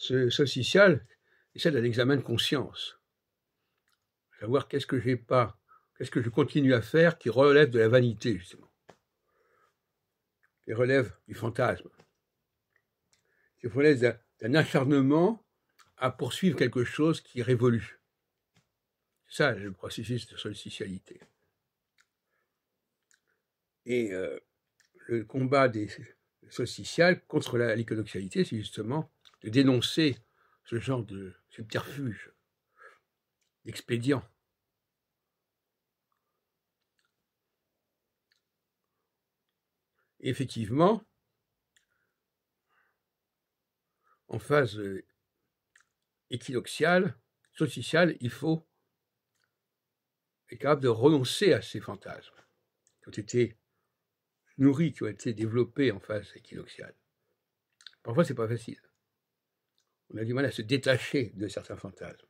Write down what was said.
ce social est celle d'un examen de conscience. Savoir qu'est-ce que j'ai pas, qu'est-ce que je continue à faire qui relève de la vanité, justement, qui relève du fantasme, qui relève d'un acharnement à poursuivre quelque chose qui révolue. C'est ça le processus de socialité. Et euh, le combat des solsticiales contre l'iconoxialité, c'est justement de dénoncer ce genre de subterfuge, d'expédient. Effectivement, en phase euh, équinoxiale, social, il faut être capable de renoncer à ces fantasmes qui ont été nourris, qui ont été développés en phase équinoxiale. Parfois, ce n'est pas facile on a du mal à se détacher de certains fantasmes.